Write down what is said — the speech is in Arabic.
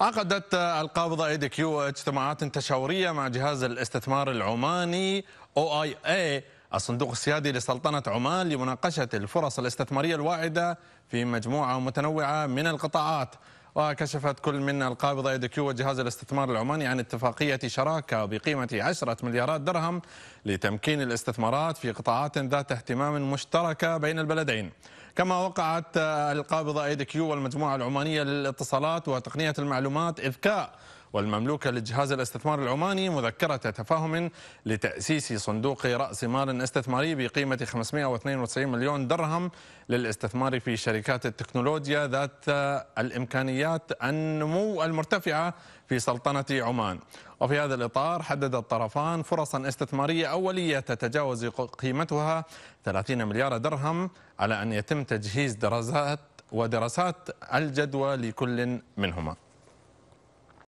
عقدت القابضة ايدي كيو اجتماعات تشاورية مع جهاز الاستثمار العماني او اي اي الصندوق السيادي لسلطنة عمان لمناقشة الفرص الاستثمارية الواعدة في مجموعة متنوعة من القطاعات وكشفت كل من القابضة ايدي كيو وجهاز الاستثمار العماني عن اتفاقية شراكة بقيمة 10 مليارات درهم لتمكين الاستثمارات في قطاعات ذات اهتمام مشتركة بين البلدين كما وقعت القابضة كيو والمجموعة العمانية للاتصالات وتقنية المعلومات إذكاء والمملوكة لجهاز الاستثمار العماني مذكرة تفاهم لتأسيس صندوق رأس مال استثماري بقيمة 592 مليون درهم للاستثمار في شركات التكنولوجيا ذات الإمكانيات النمو المرتفعة في سلطنة عمان وفي هذا الإطار حدد الطرفان فرصا استثمارية أولية تتجاوز قيمتها 30 مليار درهم على أن يتم تجهيز دراسات ودراسات الجدوى لكل منهما